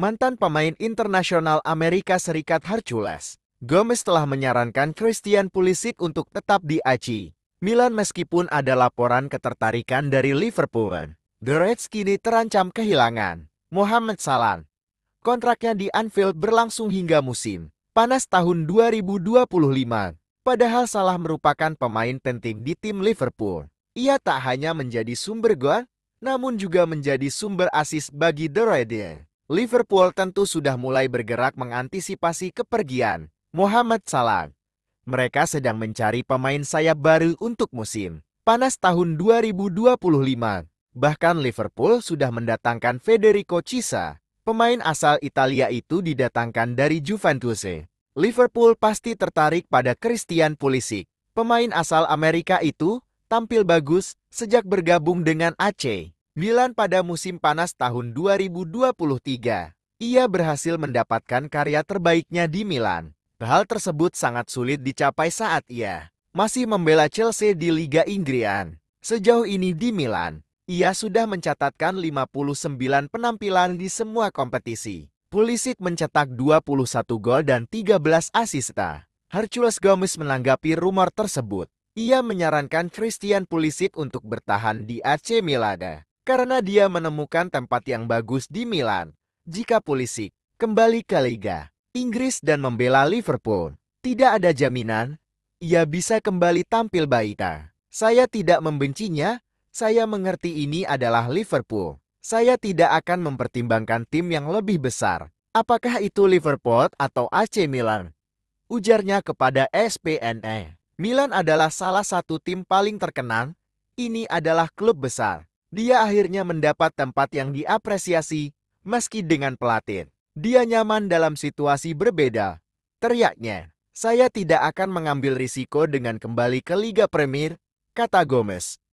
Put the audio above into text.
mantan pemain internasional Amerika Serikat Hercules. Gomez telah menyarankan Christian Pulisic untuk tetap di AC. Milan meskipun ada laporan ketertarikan dari Liverpool. The Reds kini terancam kehilangan. Mohamed Salah. Kontraknya di Anfield berlangsung hingga musim panas tahun 2025. Padahal Salah merupakan pemain penting di tim Liverpool. Ia tak hanya menjadi sumber gol, namun juga menjadi sumber asis bagi The Reds. Liverpool tentu sudah mulai bergerak mengantisipasi kepergian Mohamed Salah. Mereka sedang mencari pemain sayap baru untuk musim panas tahun 2025. Bahkan Liverpool sudah mendatangkan Federico Chiesa. Pemain asal Italia itu didatangkan dari Juventus. Liverpool pasti tertarik pada Christian Pulisic. Pemain asal Amerika itu tampil bagus sejak bergabung dengan AC. Milan pada musim panas tahun 2023. Ia berhasil mendapatkan karya terbaiknya di Milan. Hal tersebut sangat sulit dicapai saat ia masih membela Chelsea di Liga Inggris. Sejauh ini di Milan, ia sudah mencatatkan 59 penampilan di semua kompetisi. Pulisic mencetak 21 gol dan 13 asista. Hercules Gomez menanggapi rumor tersebut. Ia menyarankan Christian Pulisic untuk bertahan di AC Milan karena dia menemukan tempat yang bagus di Milan. Jika Pulisic kembali ke Liga Inggris dan membela Liverpool, tidak ada jaminan ia bisa kembali tampil baik. Saya tidak membencinya, saya mengerti ini adalah Liverpool. Saya tidak akan mempertimbangkan tim yang lebih besar. Apakah itu Liverpool atau AC Milan? Ujarnya kepada SPNE. Milan adalah salah satu tim paling terkenal. Ini adalah klub besar dia akhirnya mendapat tempat yang diapresiasi meski dengan pelatih. Dia nyaman dalam situasi berbeda. Teriaknya, saya tidak akan mengambil risiko dengan kembali ke Liga Premier, kata Gomez.